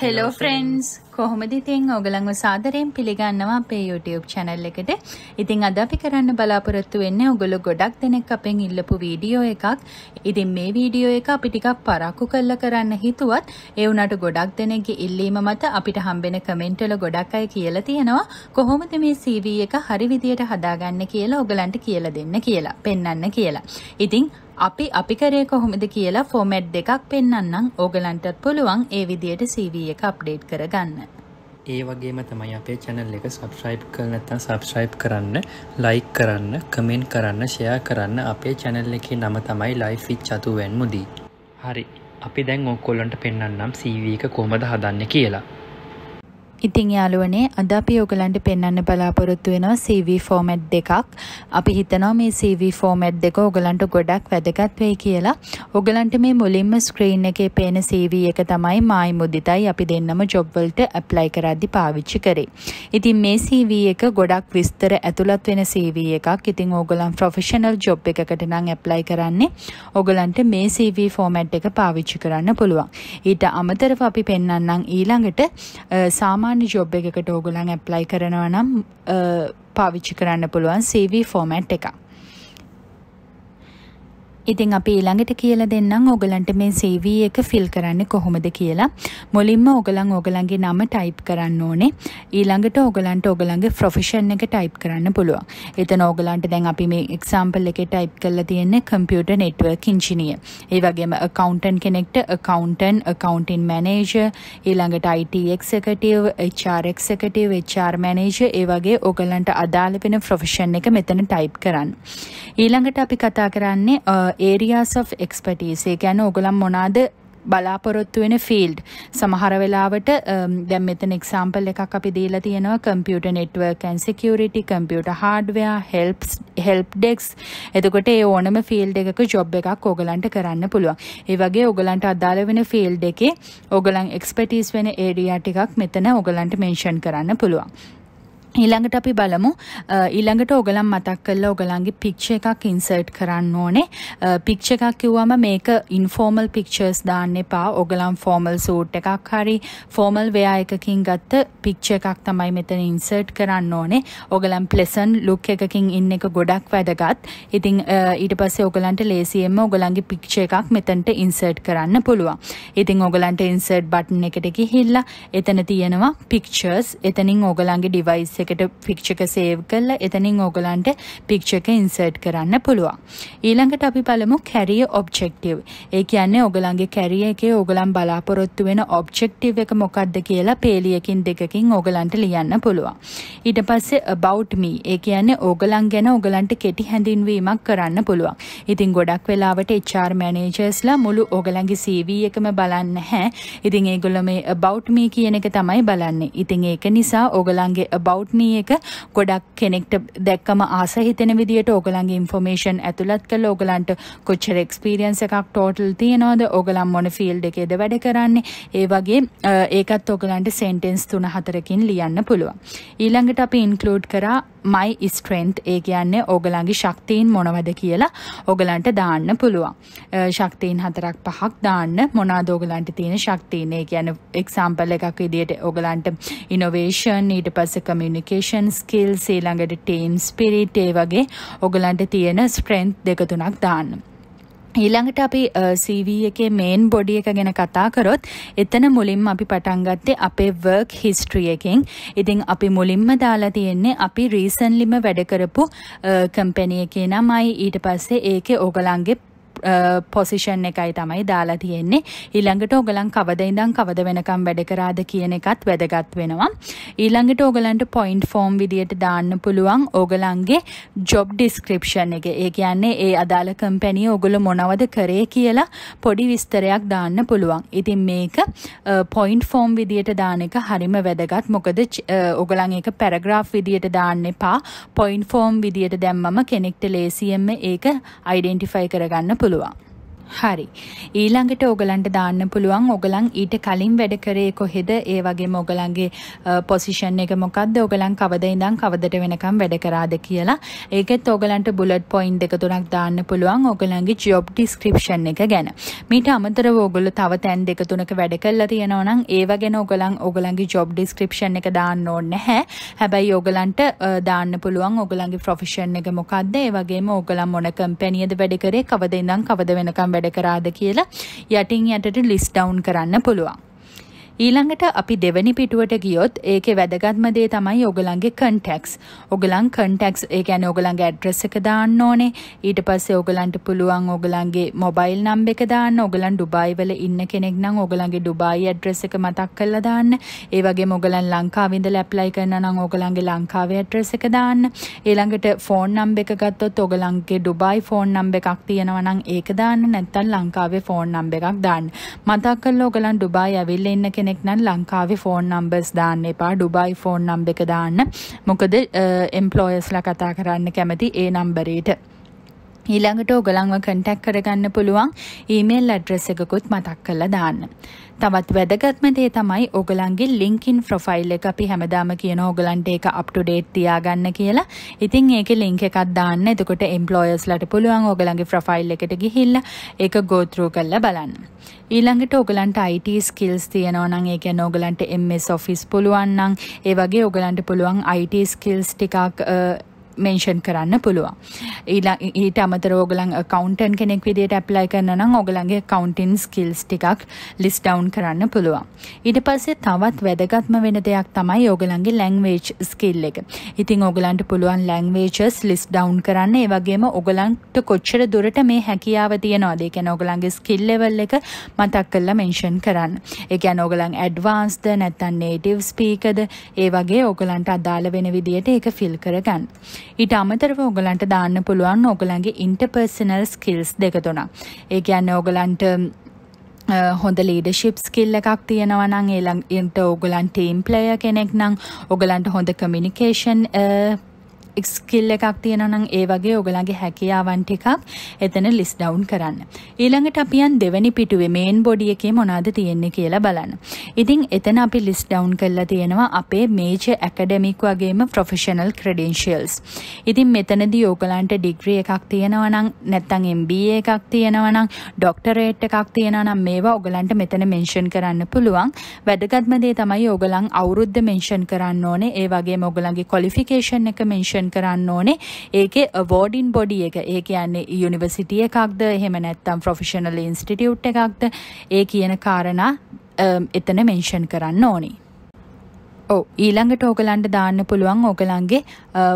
Hello, Hello friends. friends. කොහොමද ඉතින් ඔයගලන්ව සාදරයෙන් පිළිගන්නවා අපේ YouTube channel එකට. ඉතින් අද අපි කරන්න බලාපොරොත්තු වෙන්නේ ඔයගොල්ලෝ ගොඩක් දෙනෙක් අපෙන් ඉල්ලපු වීඩියෝ එකක්. ඉතින් මේ වීඩියෝ එක අපි ටිකක් පරක්කු කරලා කරන්න හිතුවත් ඒ වුණාට ගොඩක් දෙනෙක්ගේ ඉල්ලීම මත අපිට හම්බෙන කමෙන්ට් වල ගොඩක් අය කියලා තියෙනවා කොහොමද මේ CV එක හරි විදියට හදාගන්න කියලා ඔයගලන්ට කියලා දෙන්න කියලා, පෙන්වන්න කියලා. ඉතින් අපි අපි කරේ කොහොමද කියලා ෆෝමැට් දෙකක් පෙන්වන්නම් ඕගලන්ටත් පුළුවන් ඒ විදියට CV එක අප්ඩේට් කරගන්න. ඒ වගේම තමයි අපේ චැනල් එක සබස්්‍රයිප් කල් නැත්තම් සබස්්‍රයිප් කරන්න ලයි කරන්න කමෙන්් කරන්න ෂයා කරන්න අපේ චැනල් එකේ නම තමයි ලයිෆි චතුවැන්මුදී හරි අපි දැන් ඔක්කොල්ලන්ට පෙන්න්නම් සීවක කොමද හදන්න කියලා ඉතිං යාලුවනේ අද අපි ඔයගලන්ට පෙන්වන්න බලාපොරොත්තු වෙනවා CV ෆෝමැට් දෙකක්. අපි හිතනවා මේ CV ෆෝමැට් දෙක ඔයගලන්ට ගොඩක් වැදගත් වෙයි කියලා. ඔයගලන්ට මේ මුලින්ම ස්ක්‍රීන් එකේ පේන CV එක තමයි මායි මුදිතයි අපි දෙන්නම ජොබ් වලට ඇප්ලයි කරද්දී පාවිච්චි කරේ. ඉතින් මේ CV එක ගොඩක් විස්තර ඇතුළත් වෙන CV එකක්. ඉතින් ඕගලන් ප්‍රොෆෙෂනල් ජොබ් එකකට නම් ඇප්ලයි කරන්නේ ඔයගලන්ට මේ CV ෆෝමැට් එක පාවිච්චි කරන්න පුළුවන්. ඊට අමතරව අපි පෙන්වන්නම් ඊළඟට සාමාන්‍ය සාමාන්‍ය ජොබ් එකකට ඕගොලන් ඇප්ලයි කරනවා නම් පාවිච්චි කරන්න පුළුවන් CV ෆෝමැට් එකක් ඉතින් අපි ඊළඟට කියලා දෙන්නම් ඕගලන්ට මේ CV එක ෆිල් කරන්නේ කොහොමද කියලා. මුලින්ම ඕගලන් ඕගලන්ගේ නම ටයිප් කරන්න ඕනේ. ඊළඟට ඕගලන්ට ඕගලන්ගේ ප්‍රොෆෙෂන් එක ටයිප් කරන්න පුළුවන්. එතන ඕගලන්ට දැන් අපි මේ එක්සැම්පල් එකේ ටයිප් කරලා තියෙන්නේ computer network engineer. ඒ වගේම accountant කෙනෙක්ට accountant, accounting manager, ඊළඟට IT executive, HR executive, HR manager ඒ වගේ ඕගලන්ට අදාළ වෙන ප්‍රොෆෙෂන් එක මෙතන ටයිප් කරන්න. ඊළඟට අපි කතා කරන්නේ ඒරියාස් of එක්ස්පටීස් ඒ ගැන ඔගොලම් මොනාද බලාපොරොත්තු වෙන ෆිල්ඩ් සමහර වෙලාවට um, දැන් මෙතන එක්සාම්පල් එකක් අපි දීලා තියෙනවා computer network and security computer hardware helps help desks එතකොට ඒ ඕනම ෆීල්ඩ් එකක ජොබ් එකක් ඕගලන්ට කරන්න පුළුවන්. ඒ වගේ ඕගලන්ට අදාළ වෙන ෆීල්ඩ් එකේ ඕගලන් එක්ස්පර්ටිස් වෙන ඒරියා ටිකක් මෙතන ඕගලන්ට මෙන්ෂන් කරන්න පුළුවන්. ඊළඟට අපි බලමු ඊළඟට ඔගලන් මතක් කරලා ඔගලන්ගේ පික්ච එකක් ඉන්සර්ට් කරන්න ඕනේ පික්ච එකක් කිව්වම මේක ඉන්ෆෝර්මල් පික්චර්ස් දාන්න එපා ඔගලන් ෆෝමල් සූට් එකක් හරි ෆෝමල් වෙයා එකකින් ගත්ත පික්ච එකක් තමයි මෙතන ඉන්සර්ට් කරන්න ඕනේ ඔගලන් ප්ලෙසන් ලුක් එකකින් ඉන්න එක ගොඩක් වැදගත් ඉතින් ඊට පස්සේ ඔගලන්ට ලේසියෙන්ම ඔගලන්ගේ පික්ච එකක් මෙතනට ඉන්සර්ට් කරන්න පුළුවන් ඉතින් ඔගලන්ට ඉන්සර්ට් බටන් එකට ගිහිල්ලා එතන තියෙනවා පික්චර්ස් එතනින් ඔගලන්ගේ ඩිවයිස් එක එකට පික්ච එක සේව් කරලා එතනින් ඕගලන්ට පික්ච එක ඉන්සර්ට් කරන්න පුළුවන්. ඊළඟට අපි පළමු කැරිය ඔබ්ජෙක්ටව්. ඒ කියන්නේ ඔගලන්ගේ කැරිය එකේ ඕගලන් බලාපොරොත්තු වෙන ඔබ්ජෙක්ටව් එක මොකක්ද කියලා පේලියකින් දෙකකින් ඕගලන්ට ලියන්න පුළුවන්. ඊට පස්සේ about me ඒ කියන්නේ ඕගලන් ගැන ඕගලන්ට කෙටි හැඳින්වීමක් කරන්න පුළුවන්. ඉතින් ගොඩක් වෙලාවට HR මැනේජර්ස්ලා මුළු ඕගලන්ගේ CV එකම බලන්නේ නැහැ. ඉතින් ඒගොල්ලෝ මේ about me කියන එක තමයි බලන්නේ. ඉතින් ඒක නිසා ඕගලන්ගේ about ස්කූට්නී එක ගොඩක් කෙනෙක්ට දැක්කම ආස හිතෙන විදිහට ඕගලන්ගේ ඉන්ෆෝමේෂන් ඇතුළත් කළා ඕගලන්ට කොච්චර එක්ස්පීරියන්ස් එකක් ටෝටල් තියෙනවද ඕගලන් මොන ෆීල්ඩ් එකේද වැඩ කරන්නේ ඒ වගේ ඒකත් ඕගලන්ට සෙන්ටෙන්ස් 3 4කින් ලියන්න පුළුවන් ඊළඟට අපි ඉන්ක්ලූඩ් කරා මයි ස්ට්‍රෙන්ත් ඒ කියන්නේ ඕගලන්ගේ ශක්තිීන් මොනවද කියලා ඔගලන්ට දාන්න පුළුවන් ශක්තිීන් හතරක් පහක් දාන්න මොනාදෝගලන්ට තියෙන ශක්තිීන ඒ කියන එක්සාම්පල් එකක් විදියට ඔගලන්ට ඉනොවේෂන් ඊට පස්ස කමියනිකේෂන් ස්කිල් සීළඟට ටීම් ස්පිරිටේ වගේ ඔගලන්ට තියෙන ස්ට්‍රෙන්ත් දෙකතුනක් දාන්න ඊළඟට අපි CV එකේ මේන් බොඩි එක ගැන කතා කරොත් එතන මුලින්ම අපි පටන් ගත්තේ අපේ work history එකෙන්. ඉතින් අපි මුලින්ම දාලා තියෙන්නේ අපි recentlyම වැඩ කරපු කම්පැනි එකේ නමයි ඊට පස්සේ ඒකේ ඕගලන්ගේ පොසිෂන් එකයි තමයි දාලා තියෙන්නේ ඊළඟට ඔගලන් කවද ඉඳන් කවද වෙනකම් වැඩ කරාද කියන එකත් වැදගත් වෙනවා ඊළඟට ඔගලන්ට පොයින්ට් ෆෝම් විදියට දාන්න පුළුවන් ඕගලන්ගේ ජොබ් ඩිස්ක්‍රිප්ෂන් එක ඒ කියන්නේ ඒ අදාළ කම්පැනී ඔගොල මොනවද කරේ කියලා පොඩි විස්තරයක් දාන්න පුළුවන් ඉතින් මේක පොයින්ට් ෆෝම් විදියට දාන එක හරිම වැදගත් මොකද ඔගලන් ඒක පැරග්‍රාෆ් විදියට දාන්න එපා පොයින්ට් ෆෝම් විදියට දැම්මම කෙනෙක්ට ලේසියෙන්ම ඒක අයිඩෙන්ටිෆයි කරගන්න පුළුවන් كلوا හරි. ඊළඟට ඕගලන්ට දාන්න පුළුවන් ඕගලන් ඊට කලින් වැඩ කරේ කොහෙද? ඒ වගේම ඕගලන්ගේ පොසිෂන් එක මොකද්ද? ඕගලන් කවද ඉඳන් කවදට වෙනකම් වැඩ කරාද කියලා. ඒකෙත් ඕගලන්ට බුලට් පොයින්ට් දෙක තුනක් දාන්න පුළුවන් ඕගලන්ගේ ජොබ් ඩිස්ක්‍රිප්ෂන් එක ගැන. මීට අමතරව ඕගොල්ලෝ තව තැන් දෙක තුනක වැඩ කරලා තියෙනවා නම් ඒව ගැන ඕගලන් ඕගලන්ගේ ජොබ් ඩිස්ක්‍රිප්ෂන් එක දාන්න ඕනේ නැහැ. හැබැයි ඕගලන්ට දාන්න පුළුවන් ඕගලන්ගේ ප්‍රොෆෙෂන් එක මොකද්ද? ඒ වගේම ඕගලන් මොන කම්පැනියද වැඩ කරේ? කවද ඉඳන් කවද වෙනකම් වැඩ කරාද කියලා යටින් යටට ලිස් ඩවුන් කරන්න පුළුවන්. ඊළඟට අපි දෙවැනි පිටුවට ගියොත් ඒකේ වැදගත්ම දේ තමයි ඔගලන්ගේ කන්ටැක්ස්. ඔගලන් කන්ටැක්ස් ඒ කියන්නේ ඔගලන්ගේ ඇඩ්‍රස් එක දාන්න ඕනේ. ඊට පස්සේ ඔගලන්ට පුළුවන් ඔගලන්ගේ මොබයිල් නම්බර් එක දාන්න. ඔගලන් ඩුබායි වල ඉන්න කෙනෙක් නම් ඔගලන්ගේ ඩුබායි ඇඩ්‍රස් එක මතක් කරලා දාන්න. ඒ වගේම ඔගලන් ලංකාවේ ඉඳලා ඇප්ලයි කරනවා නම් ඔගලන්ගේ ලංකාවේ ඇඩ්‍රස් එක දාන්න. ඊළඟට ෆෝන් නම්බර් එක ගත්තොත් ඔගලන්ගේ ඩුබායි ෆෝන් නම්බර් එකක් තියෙනවා නම් ඒක දාන්න. නැත්නම් ලංකාවේ ෆෝන් නම්බර් එකක් දාන්න. මතක් කරලා ඔගලන් ඩුබායි ඇවිල්ලා ඉන්න කෙනෙක් කෙනෙක් නම් ලංකාවේ ෆෝන් නම්බර්ස් දාන්න එපා ඩුබයි ෆෝන් නම්බ එක දාන්න මොකද එම්ප්ලෝයස්ලා uh, කතා කරන්න කැමති ඒ නම්බරේට ඊළඟට ඔගලන්ව කන්ටැක් කරගන්න පුළුවන් ඊමේල් ඇඩ්‍රස් එකකුත් මතක් කරලා දාන්න. තවත් වැදගත්ම දේ තමයි ඔගලන්ගේ ලින්කින් ප්‍රොෆයිල් එක අපි හැමදාම කියන ඔගලන්ට ඒක අප් ටු ඩේට් තියාගන්න කියලා. ඉතින් ඒකේ ලින්ක් එකක් දාන්න. එතකොට එම්ප්ලොයර්ස්ලාට පුළුවන් ඔගලන්ගේ ප්‍රොෆයිල් එකට ගිහිල්ලා ඒක go through කරලා බලන්න. ඊළඟට ඔගලන්ට IT ස්කිල්ස් තියෙනවා නම් ඒ කියන්නේ ඔගලන්ට MS Office පුළුවන් නම් ඒ වගේ ඔගලන්ට පුළුවන් IT ස්කිල්ස් ටිකක් මෙන්ෂන් කරන්න පුළුවන්. ඊලා ඊට අමතර ඕගලන් කවන්ටන් කෙනෙක් විදිට ඇප්ලයි කරන නම් ඔගලන්ගේ කවන්ටන් ස්කිල්ස් ටිකක් ලිස් ඩවන්් කරන්න පුළුවන්. ඊට පස්සේ තවත් වැදගත්ම වෙන දෙයක් තමයි ඕගලන්ගේ ලැංවේජ් ස්කිල් එක. ඉතින් ඕගලන්ට පුළුවන් ලැංවේජස් ලිස් ඩවන්් කරන්න ඒවගේම ඔගලන්ට කොච්චර දුරට මේ හැකියාව තියනවාද එකැන ඕගලන්ගේ ස්කිල්ලෙවල් එක මතක් කල්ල මෙන්ෂන් කරන්න. එකැන ඕගලන් ඇඩ්වාන්ස්ද නැත්තන් නේටව් ස්පීකද ඒ වගේ ඕගලන්ට අදාළ වෙන විදියට ඒක ෆිල් කරගන්න. ඊට අමතරව ඔගලන්ට දාන්න පුළුවන් ඔගලන්ගේ ඉන්ටර්පර්සනල් ස්කිල්ස් දෙක තුනක්. ඒ කියන්නේ ඔගලන්ට හොඳ ලීඩශිප් ස්කිල්ල එකක් තියෙනවනං ඒලන්ට ඕගලන් ටීම් ප්ලය කෙනෙක් නම් ඔගලන්ට හොඳ කමිනිිකේෂන් ස්කිල් එකක් තියෙනනම් ඒ වගේ ඔගලගේ හැකියාවන් ටිකක් එතන ලිස් ඩවුන් කරන්න. ඊළඟට අපියන් දෙවැනි පිටුවේ මේන් බොඩි එකේ මොනාද තියෙන්නේ කියලා බලන්න. ඉතින් එතන අපි ලිස් ඩවුන් කරලා තියෙනවා අපේ මේජ ඇකඩමික් වගේම ප්‍රොෆෙෂනල් ක්‍රඩෙන්ශියල්ස්. ඉතින් මෙතනදී ඕගලන්ට ඩිග්‍රී එකක් තියෙනවා නම් නැත්නම් MBA එකක් තියෙනවා නම් ඩොක්ටරේට් එකක් තියෙනවා නම් මේවා ඔගලන්ට මෙතන මෙන්ෂන් කරන්න පුළුවන්. වැදගත්ම දේ තමයි ඔගලන් අවුරුද්ද මෙන්ෂන් කරන්න ඕනේ. ඒ වගේම ඔගලන්ගේ ක්වොලිෆිකේෂන් එක මෙන්ෂන් අයින් කරන්න ඕනේ ඒකේ අවෝඩින් uh, බොඩි එක ඒ කියන්නේ යුනිවර්සිටි එකක්ද එහෙම නැත්නම් ප්‍රොෆෙෂනල් ඉන්ස්ටිටියුට් එකක්ද ඒ කියන කාරණා um, එතන මෙන්ෂන් කරන්න ඕනේ ඔව ඊළඟට ඕගලන්ට දාන්න පුළුවන් ඕගලන්ගේ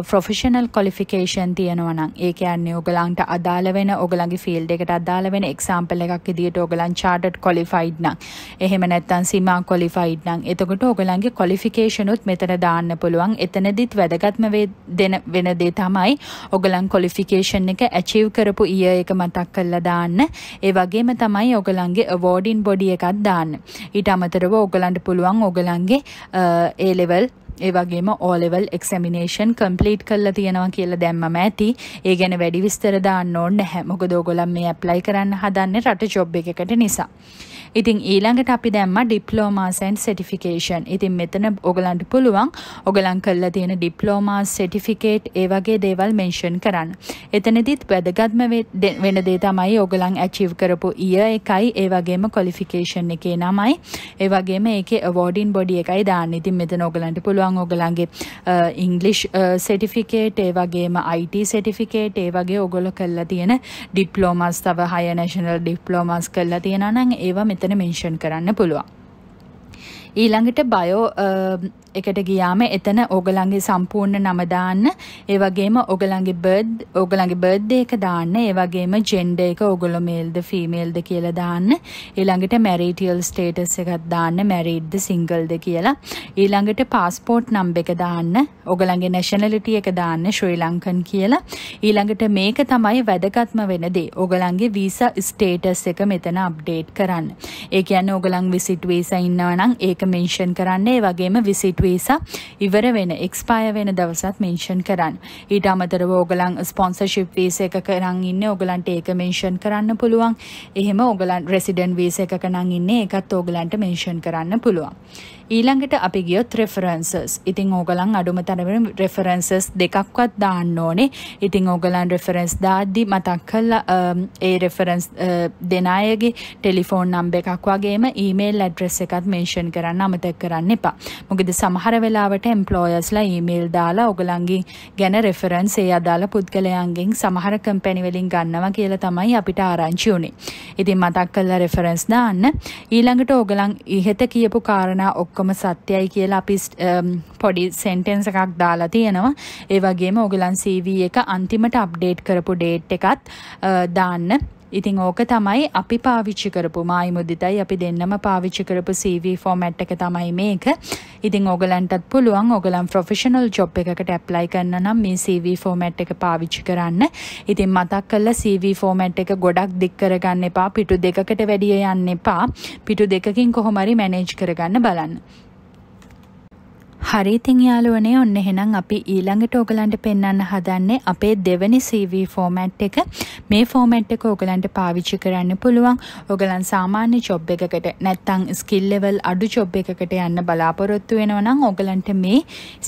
ෆ්‍රොෆෙෂනල් කොලිෆිකේෂන් තියෙනවනම් ඒ කියන්නේ ඕගලන්ට අදාළ වෙන ඕගලන්ගේ ෆීල්ඩ් එකට අදාළ වෙන එක්සාම්පල් එකක් විදියට ඕගලන් චාටඩ් කොලිෆයිඩ් නම් එහෙම නැත්නම් සීමා කොලිෆයිඩ් නම් එතකොට ඕගලන්ගේ කොලිෆිකේෂන් උත් මෙතන දාන්න පුළුවන් එතනදිත් වැදගත්ම දෙන වෙන දේ තමයි ඕගලන් කොලිෆිකේෂන් එක ඇචීව් කරපු ඊය එක මතක් කරලා දාන්න ඒ වගේම තමයි ඕගලන්ගේ අවෝඩින් බොඩි එකක් දාන්න ඊට අමතරව ඕගලන්ට පුළුවන් ඕගලන්ගේ A level ඒ වගේම ඕලෙවල් එක්සැමිනේෂන් කම්ප්ලීට් කරලා තියෙනවා කියලා දැම්මම ඇති. ඒ ගැන වැඩි විස්තර දාන්න ඕනේ නැහැ. මොකද ඕගොල්ලන් මේ ඇප්ලයි කරන්න හදන්නේ රට ජොබ් එකකට නිසා. ඉතින් ඊළඟට අපි දැම්ම ඩිප්ලෝමාස් ඇන්ඩ් සර්ටිෆිකේෂන්. ඉතින් මෙතන ඔයගලන්ට පුළුවන් ඔයගලන් කරලා තියෙන ඩිප්ලෝමාස් සර්ටිෆිකේට් ඒ වගේ දේවල් මෙන්ෂන් කරන්න. එතනදිත් වැදගත්ම වෙන දේ තමයි ඔයගලන් ඇචීව් කරපු ඊයර් එකයි ඒ වගේම ක්වොලිෆිකේෂන් එකේ නමයි. ඒ වගේම ඒකේ අවෝඩින් බොඩි එකයි දාන්න. ඉතින් මෙතන ඔයගලන්ට පුළුවන් පුළුවන් ඔගලන්ගේ ඉංගලිෂ් සෙටිෆිකේට් ඒ වගේම IT සෙටිෆිකේට් ඒ වගේ ඔගොල්ලෝ කරලා තියෙන ඩිප්ලෝමස් තව හය නැෂනල් ඩිප්ලෝමස් කරලා තියෙනවා නම් ඒවා මෙතන මෙන්ෂන් කරන්න පුළුවන් ඊළඟට බයෝ එකට ගියාම එතන ඕගලන්ගේ සම්පූර්ණ නම දාන්න ඒ වගේම ඕගලන්ගේ බර්ත් ඕගලන්ගේ බර්ත්ඩේ එක දාන්න ඒ වගේම ජෙන්ඩර් එක ඕගොල්ලෝ මේල්ද ෆීමේල්ද කියලා දාන්න ඊළඟට මැරිටියල් ස්ටේටස් එකක් දාන්න මැරීඩ්ද සිංගල්ද කියලා ඊළඟට පාස්පෝර්ට් නම්බර් එක දාන්න ඕගලන්ගේ නැෂනැලිටි එක දාන්න ශ්‍රී ලංකන් කියලා ඊළඟට මේක තමයි වැදගත්ම වෙන දේ ඕගලන්ගේ වීසා ස්ටේටස් එක මෙතන අප්ඩේට් කරන්න ඒ කියන්නේ ඕගලන් විසිට් වීසා ඉන්නවා නම් ඒක මෙන්ෂන් කරන්න ඒ වගේම විසිට් සබ්ස්ක්‍රයිබ් වේසා ඉවර වෙන එක්ස්පය වෙන දවසත් මෙන්ෂන් කරන්න. ඊට අමතරව ඕගලන් ස්පොන්සර්ෂිප් වේස එක කරන් ඉන්න ඕගලන්ට ඒක මෙන්ෂන් කරන්න පුළුවන්. එහෙම ඕගලන් රෙසිඩන්ට් වේස එකක නම් ඉන්නේ ඒකත් ඕගලන්ට මෙන්ෂන් කරන්න පුළුවන්. ඊළඟට අපි ගියොත් රෙෆරන්සස් ඉතිං ඕගලන් අඩුම තරමෙන රෙෆරන්සස් දෙකක්වත් දාන්න ඕනේ ඉතිං ඕගලන් රෙෆරන්ස් දාද්දි මතක් කල්ල ඒ රෙෆරන්ස් දෙනායගේ ටෙලිෆෝන් නම්බ එකක් වගේම ඊමේල් ඇඩ්‍රෙස් එකත් මේෂන් කරන්න අමතක් කරන්න එපා මොකද සමහර වෙලාවට එම්පලෝයස්ලා ඊමේල් දාලා ඔගලන්ගේ ගැන රෙෆරන්ස් ඒ අදාළ පුද්ගලයන්ගෙන් සමහර කම්පැනිවලින් ගන්නවා කියලා තමයි අපිට ආරංචි වුණේ ඉතින් මතක් කල්ලා රෙෆරන්ස් දාන්න ඊළඟට ඕගලන් ඉහත කියපු කාරණා ඔක්කො ඔක්කොම සත්‍යයි කියලා අපි um, පොඩි සෙන්ටෙන්ස් එකක් දාලා තියෙනවා. ඒ වගේම ඕගලන් CV එක අන්තිමට අප්ඩේට් කරපු ඩේට් එකත් uh, දාන්න. ඉතිං ඕක තමයි අපි පාවිච්චි කරපු මායි මුදිතයි අපි දෙන්නම පාවිච්චි කරපු CV ෆෝමැට් එක තමයි මේක. ඉතින් ඕගලන්ටත් පුළුවන් ඕගලන් ප්‍රොෆෙෂනල් ජොබ් එකකට ඇප්ලයි කරන්න නම් මේ CV ෆෝමැට් එක පාවිච්චි කරන්න. ඉතින් මතක් කරලා CV ෆෝමැට් එක ගොඩක් දික් කරගන්න එපා. පිටු දෙකකට වැඩිය යන්න එපා. පිටු දෙකකින් කොහොම හරි මැනේජ් කරගන්න බලන්න. හරි ඉතින් යාළුවනේ ඔන්න එහෙනම් අපි ඊළඟට ඔයගලන්ට පෙන්වන්න හදන්නේ අපේ දෙවැනි CV ෆෝමැට් එක. මේ ෆෝමැට් එක ඔයගලන්ට පාවිච්චි කරන්න පුළුවන්. ඔයගලන් සාමාන්‍ය ජොබ් එකකට නැත්නම් ස්කිල් ලෙවල් අඩු ජොබ් එකකට යන්න බලාපොරොත්තු වෙනවා නම් ඔයගලන්ට මේ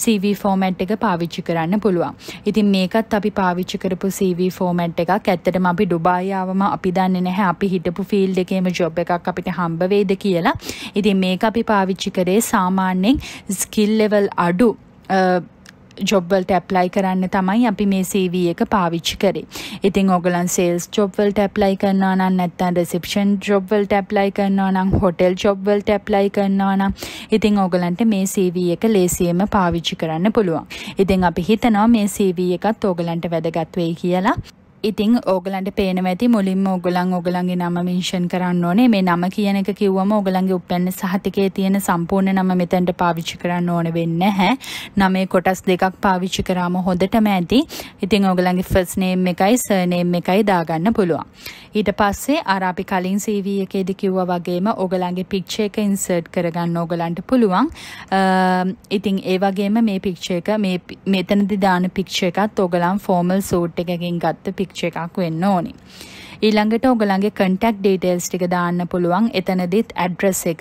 CV ෆෝමැට් එක පාවිච්චි කරන්න පුළුවන්. ඉතින් මේකත් අපි පාවිච්චි කරපු CV ෆෝමැට් එකක්. ඇත්තටම අපි ඩුබායි ආවම අපි දන්නේ නැහැ අපි හිටපු ෆීල්ඩ් එකේම ජොබ් එකක් අපිට හම්බ වෙයිද කියලා. ඉතින් මේක අපි පාවිච්චි කරේ සාමාන්‍යයෙන් ස්කිල් ලෙවල් අඩු ජොබ්වලට ඇප්ලයි කරන්න තමයි අපි මේ සේව එක පාවිච්චි කරේ ඉතින් ඔගලන් සේල්ස් ජොබ්වලට ඇප්ලයි කරනවා නම් නැත්තන් රිසිප්ෂන් ජොබ්වලට ඇප්ලයි කරනවා නම් හොටෙල් ජොබ්වලට ඇප්ලයි කරනවා නම් ඉතින් ඔගලන්ට මේ සේව එක ලේසියෙන්ම පාවිච්චි කරන්න පුළුවන් ඉතින් අපි හිතනවා මේ සේව එකත් ඕගලන්ට වැදගත් වෙයි කියලා ඉතිං ඕගලන්ට පේනව ඇති මුලින්ම ඕගලන් ඕගලන්ගේ නම මිංෂන් කරන්න ඕනේ මේ නම කියන එක කිව්වම ඕගලන්ගේ උපැන්න සහතිකේ තියෙන සම්පූර්ණ නම මෙතැන්ට පාවිච්චි කරන්න ඕන වෙන්න හැ නමේ කොටස් දෙකක් පාවිච්චි කරාම හොඳටම ඇති ඉතිං ඕගලන්ගේ ෆස් නේම් එකයි සර්නේම් එකයි දාගන්න පුළුවන් ඊට පස්සේ ආරාපි කලින් සීවී එකේද කිව්ව වගේම ඕගලන්ගේ පික්ෂ එක ඉන්සර්ට් කරගන්න ඕගලන්ට පුළුවන් ඉතිං ඒ වගේම මේ පික්ෂ එක මේ මෙතනදි දාන පික්ෂ එකත් ඕගලන් ෆෝමල් සූට් එකකින් ගත්ත පික් පක්ෂ එකක් වෙන්න ඕනි. ඊළඟට ඔගලගේ කටක් ඩේටේල්ස් ටික දාන්න පුළුවන් එතනදිත් ඇඩ්‍රස් එක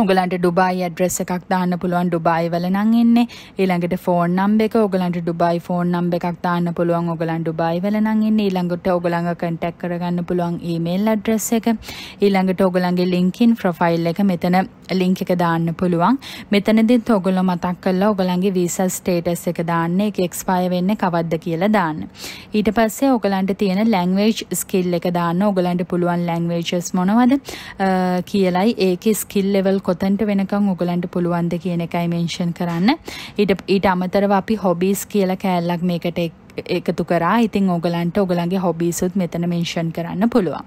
ඔගලන්ට ඩුබයි ඇඩ්‍රෙස් එකක් දාන්න පුළුවන් ඩුබයි වල නම් එන්නේ ඊළඟට ෆෝන් නම්බර් එක ඔගලන්ට ඩුබයි ෆෝන් නම්බර් එකක් දාන්න පුළුවන් ඔගලන් ඩුබයි වල නම් එන්නේ ඊළඟට ඔගලන්ව කන්ටැක්ට් කරගන්න පුළුවන් ඊමේල් ඇඩ්‍රස් එක ඊළඟට ඔගලන්ගේ LinkedIn ප්‍රොෆයිල් එක මෙතන ලින්ක් එක දාන්න පුළුවන් මෙතනදිත් ඔගොල්ලෝ මතක් කරලා ඔගලන්ගේ වීසා ස්ටේටස් එක දාන්න ඒක එක්ස්පයර් වෙන්නේ කවද්ද කියලා දාන්න ඊට පස්සේ ඔගලන්ට තියෙන ලැන්ග්වේජ් ස්කිල් එක දාන්න ඔගලන්ට පුළුවන් ලැන්ග්වේජස් මොනවද කියලයි ඒකේ ස්කිල් ලෙවල් කොතන්ට වෙනකං උගලන්ට පුළුවන්ද කියන එකයි මෙන්ෂන් කරන්න ඉට ඊට අමතරව අපි හොබිස් කියල කෑල්ලක් මේකට එකතු කරා ඉතින් ඕගලන්ට ඔගලන්ගේ හොබිසුත් මෙතන මෙන්ෂන් කරන්න පුළුවන්.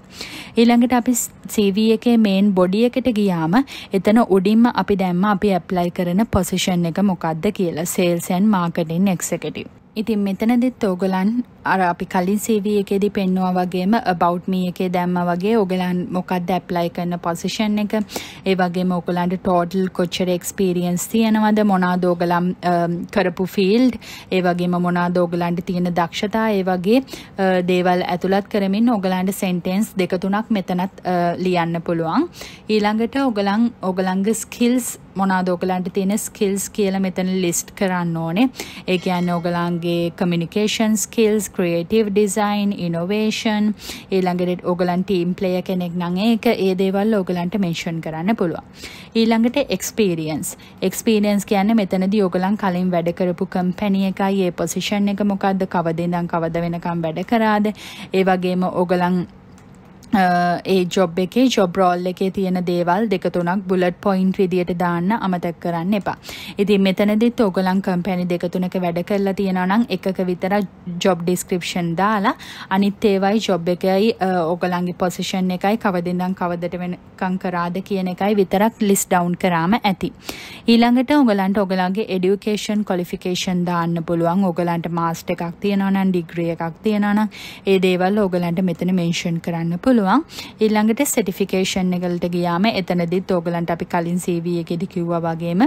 ඊළඟට අපි CV එකේ මේන් බොඩි එකට ගියාම එතන උඩින්ම අපි දැම්ම අපි ඇප්ලයි කරන පොසිෂන් එක මොකක්ද කියලා සේල්ස් ඇන් මාකටින් එක්සකටිව්. ඉතින් මෙතනදිත් ඕගොලන් අර අපි කලින් සේවියකෙදි පෙන්නවා වගේම about me එකේ දැම්ම වගේ ඕගලන් මොකක්ද ඇප්ලයි කරන පොසිෂන් එක ඒ වගේම ඕගලන්ට ටෝටල් කොච්චර එක්ස්පීරියන්ස් තියෙනවද මොනාද ඕගලම් um, කරපු ෆීල්ඩ් ඒ වගේම මොනාද ඕගලන්ට තියෙන දක්ෂතා ඒ වගේ uh, දේවල් ඇතුළත් කරමින් ඕගලන්ට සෙන්ටෙන්ස් දෙක තුනක් මෙතනත් uh, ලියන්න පුළුවන් ඊළඟට ඕගලන් ඕගලන්ගේ ස්කිල්ස් මොනාද ඕගලන්ට තියෙන ස්කිල්ස් කියලා මෙතන ලිස්ට් කරන්න ඕනේ ඒ කියන්නේ ඕගලන්ගේ ඔයගොල්ලන්ගේ communication skills creative design innovation ඊළඟට ඔගලන් ටීම් පලය කෙනෙක් නං ඒක ඒ දේවල් ඔගලන්ට මෙන්ෂන් කරන්න පුළුවන් ඊළඟට එක්ස්පිරියන්ස් එක්ස්පිරියන්ස් කියන්න මෙතනද ඔගලන් කලින් වැඩකරපු කම්පැනිය එකයි ඒ පොසිෂන් එක මොකක්ද කවදේදම් කවද වෙනකම් වැඩ කරාද ඒ වගේම ඔගලන් ඒ ජොබ් එකේ ජොබ් රෝල් එකේ තියෙන දේවල් දෙක තුනක් බුලට් පොයින්ට් විදියට දාන්න අමතක කරන්න එපා. ඉතින් මෙතනදිත් ඕගොල්ලන් කම්පැනි දෙක තුනක වැඩ කරලා තියෙනවා නම් එකක විතර ජොබ් ඩිස්ක්‍රිප්ෂන් දාලා අනිත් ඒවයි ජොබ් එකයි ඕගොල්ලන්ගේ පොසිෂන් එකයි කවදින්දන් කවදට වෙනකම් කරාද කියන එකයි විතරක් ලිස් ඩවුන් කරාම ඇති. ඊළඟට ඕගොල්ලන්ට ඕගොල්ලන්ගේ এඩියුකේෂන් ක්වොලිෆිකේෂන් දාන්න පුළුවන්. ඕගොල්ලන්ට මාස්ටර් එකක් තියෙනවා නම් ඩිග්‍රී එකක් තියෙනවා නම් ඒ දේවල් ඕගොල්ලන්ට මෙතන මෙන්ෂන් කරන්න පුළුවන්. පුළුවන් ඉල්ළඟට සටිෆිකේෂන් එකලට ගියාම එතනදිත් ඕගලන්ට අපි කලින් සේවියකෙදි කිව්වා වගේම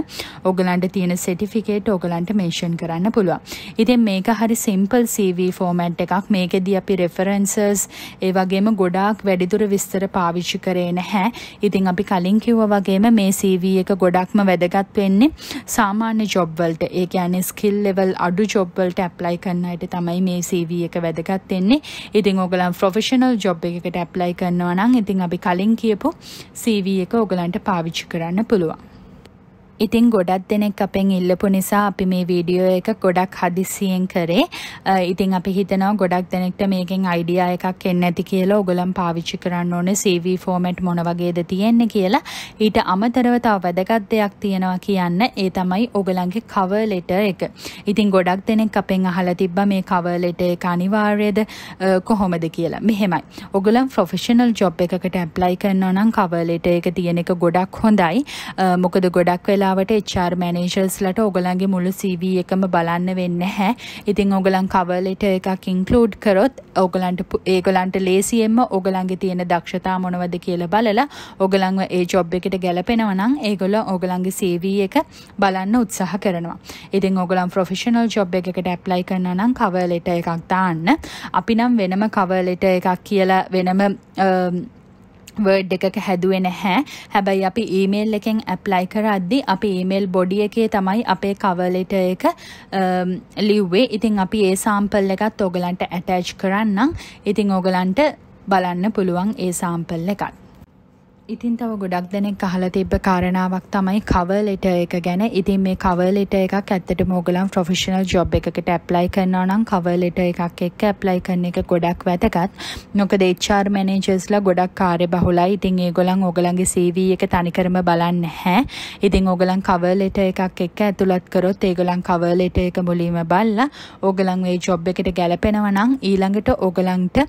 ඔගලන්ට තියෙන සටිෆිකේට් ඕගලන්ට මේෂන් කරන්න පුළුවන් ඉතින් මේක හරි සිම්පල් CV ෆෝමැට් එකක් මේකෙදී අපි රෙෆරන්සර්ස් ඒ වගේම ගොඩාක් වැඩිදුර විස්තර පාවිච්චි කරේ නැහැ ඉතින් අපි කලින් කිව්වා වගේම මේ CV එක ගොඩක්ම වැදගත් වෙන්නේ සාමාන්‍ය ජොබ් වලට ඒ කියන්නේ ස්කිල් ලෙවල් අඩු ජොබ් වලට ඇප්ලයි කරන අයට තමයි මේ CV එක වැදගත් වෙන්නේ ඉතින් ඕගලන් ප්‍රොෆෙෂනල් ජොබ් එකකට ඇප්ලයි ඇප්ලයි කරනවා නම් ඉතින් අපි කලින් කියපු CV එක ඔයගලන්ට පාවිච්චි කරන්න පුළුවන්. ඉතින් ගොඩක් දෙනෙක් අපෙන් ඉල්ලපු නිසා අපි මේ වීඩියෝ එක ගොඩක් හදිසියෙන් කරේ. ඉතින් අපි හිතනවා ගොඩක් දෙනෙක්ට මේකෙන් අයිඩියා එකක් එන්න ඇති කියලා ඔගලම් පාවිච්චි කරන්න ඕනේ CV ෆෝමැට් මොන වගේද තියෙන්නේ කියලා. ඊට අමතරව තව වැදගත් දෙයක් තියෙනවා කියන්න ඒ තමයි ඔගලන්ගේ cover letter එක. ඉතින් ගොඩක් දෙනෙක් අපෙන් අහලා තිබ්බා මේ cover letter එක අනිවාර්යද කොහොමද කියලා. මෙහෙමයි. ඔගලන් professional job එකකට apply කරනවා නම් cover letter එක තියෙන එක ගොඩක් හොඳයි. මොකද ගොඩක් වෙලා වෙලාවට HR මැනේජර්ස්ලට ඔගලන්ගේ මුළු CV එකම බලන්න වෙන්න නැහැ. ඉතින් ඔගලන් cover letter එකක් include කරොත් ඔගලන්ට ඒගොල්ලන්ට ලේසියෙන්ම ඔගලන්ගේ තියෙන දක්ෂතා මොනවද කියලා බලලා ඔගලන්ව ඒ ජොබ් එකට ගැලපෙනවා නම් ඒගොල්ලෝ ඔගලන්ගේ CV එක බලන්න උත්සාහ කරනවා. ඉතින් ඔගලන් professional job එකකට apply කරනවා නම් cover letter එකක් දාන්න. අපි නම් වෙනම cover letter එකක් කියලා වෙනම වර්ඩ් එකක හැදුවේ නැහැ හැබැයි අපි ඊමේල් එකෙන් ඇප්ලයි කරද්දි අපි ඊමේල් බොඩි එකේ තමයි අපේ කවලට එක um, ලිව්වේ ඉතින් අපි ඒ සාම්පල් එකත් ඔගලන්ට ඇටච් කරන්නම් ඉතිං ඔගලන්ට බලන්න පුළුවන් ඒ සාම්පල් එකත් ඉතින් තව ගොඩක් දෙනෙක් අහලා තිබ්බ කාරණාවක් තමයි cover letter එක ගැන. ඉතින් මේ cover letter එකක් ඇත්තටම ඕගලන් professional job එකකට apply කරනවා නම් cover letter එකක් එක්ක apply කරන එක ගොඩක් වැදගත්. මොකද HR managers ලා ගොඩක් කාර්යබහුලයි. ඉතින් ඒගොල්ලන් ඕගලන්ගේ CV එක තනිකරම බලන්නේ නැහැ. ඉතින් ඕගලන් cover letter එකක් එක්ක ඇතුළත් කරොත් ඒගොල්ලන් cover letter එක මුලින්ම බලලා ඕගලන් මේ job එකට ගැලපෙනවා නම් ඊළඟට ඕගලන්ට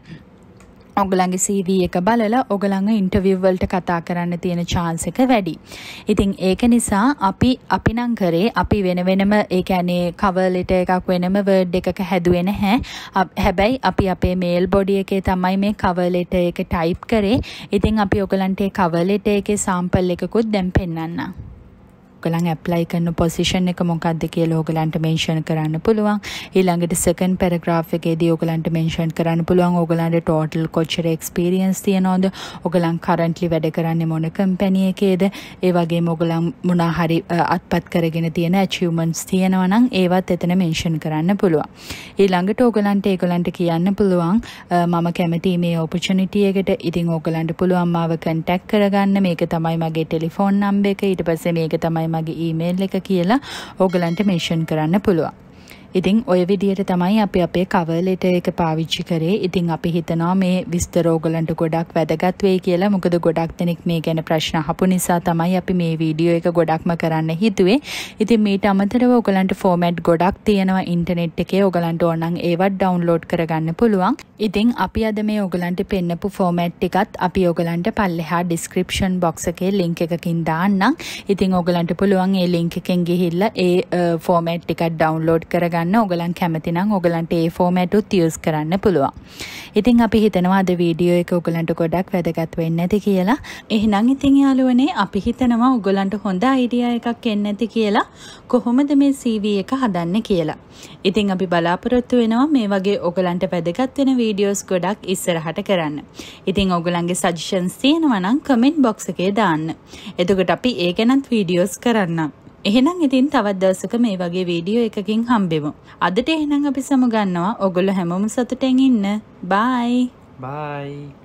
ඔගලන්ගේ CV එක බලලා ඔගලන්ව ඉන්ටර්විව් වලට කතා කරන්න තියෙන chance එක වැඩි. ඉතින් ඒක නිසා අපි අපි නම් කරේ අපි වෙන වෙනම ඒ කියන්නේ cover letter එකක් වෙනම word එකක හැදුවේ නැහැ. හැබැයි අපි අපේ mail body එකේ තමයි මේ cover letter එක type කරේ. ඉතින් අපි ඔගලන්ට ඒ cover letter එකේ sample එකකුත් දැන් පෙන්වන්නම්. ඕගලන් ඇප්ලයි කරන පොසිෂන් එක මොකක්ද කියලා ඕගලන්ට මෙන්ෂන් කරන්න පුළුවන් ඊළඟට සෙකන්ඩ් පැරග්‍රාෆ් එකේදී ඕගලන්ට මෙන්ෂන් කරන්න පුළුවන් ඕගලන්ට ටෝටල් කොච්චර එක්ස්පීරියන්ස් තියනවද ඕගලන් කරන්ට්ලි වැඩ කරන්නේ මොන කම්පැනි එකේද ඒ වගේම ඕගලන් මොනා හරි අත්පත් කරගෙන තියෙන ඇචීව්මන්ට්ස් තියෙනවා නම් ඒවත් එතන මෙන්ෂන් කරන්න පුළුවන් ඊළඟට ඕගලන්ට ඒගොල්ලන්ට කියන්න පුළුවන් මම කැමති මේ ඔපචුනිටි එකට ඉතින් ඕගලන්ට පුළුවන් මාව කන්ටැක්ට් කරගන්න මේක තමයි මගේ ටෙලිෆෝන් නම්බ එක ඊට පස්සේ මේක තමයි මගේ ඊමේල් එක කියලා ඕගලන්ට මේෂන් කරන්න පුළුවන්. ඉතින් ඔය විදියට තමයි අපි අපේ කවර් ලෙටර් එක පාවිච්චි කරේ. ඉතින් අපි හිතනවා මේ විස්තර ඕගලන්ට ගොඩක් වැදගත් වෙයි කියලා. මොකද ගොඩක් දෙනෙක් මේ ගැන ප්‍රශ්න අහපු නිසා තමයි අපි මේ වීඩියෝ එක ගොඩක්ම කරන්න හිතුවේ. ඉතින් මීට අමතරව ඔයගලන්ට ෆෝමැට් ගොඩක් තියෙනවා ඉන්ටර්නෙට් එකේ. ඔයගලන්ට ඕන නම් ඒවත් ඩවුන්ලෝඩ් කරගන්න පුළුවන්. ඉතින් අපි අද මේ ඔයගලන්ට පෙන්නපු ෆෝමැට් එකත් අපි ඔයගලන්ට පල්ලෙහා ඩිස්ක්‍රිප්ෂන් බොක්ස් එකේ ලින්ක් එකකින් දාන්නම්. ඉතින් ඔයගලන්ට පුළුවන් ඒ ලින්ක් එකෙන් ගිහිල්ලා ඒ ෆෝමැට් එකක් ඩවුන්ලෝඩ් කරගන්න කරන්න ඕගලන් කැමතිනම් ඕගලන්ට ඒ ෆෝමැටුත් යස් කරන්න පුළුවන්. ඉතින් අපි හිතනවා අද වීඩියෝ එක ඔගලන්ට ගොඩක් වැදගත් වෙන්න ඇති කියලා. එහෙනම් ඉතින් යාළුවනේ අපි හිතනවා ඔගලන්ට හොඳ අයිඩියා එකක් එන්න ඇති කියලා කොහොමද මේ CV එක හදන්න කියලා. ඉතින් අපි බලාපොරොත්තු වෙනවා මේ වගේ ඔගලන්ට වැදගත් වෙන වීඩියෝස් ගොඩක් ඉස්සරහට කරන්න. ඉතින් ඔගලන්ගේ සජෙෂන්ස් තියෙනවා නම් කමෙන්ට් බොක්ස් එකේ දාන්න. එතකොට අපි ඒ ගැනත් වීඩියෝස් කරන්නම්. එහෙනම් ඉතින් තවත් දවසක මේ වගේ වීඩියෝ එකකින් හම්බෙමු. අදට එහෙනම් අපි සමුගන්නවා ඔගොල්ලෝ හැමෝම සතුටෙන් ඉන්න. බයි. බයි.